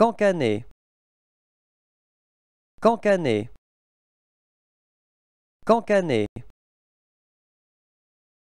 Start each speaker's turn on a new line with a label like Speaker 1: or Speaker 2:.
Speaker 1: Cancané Cancané Cancané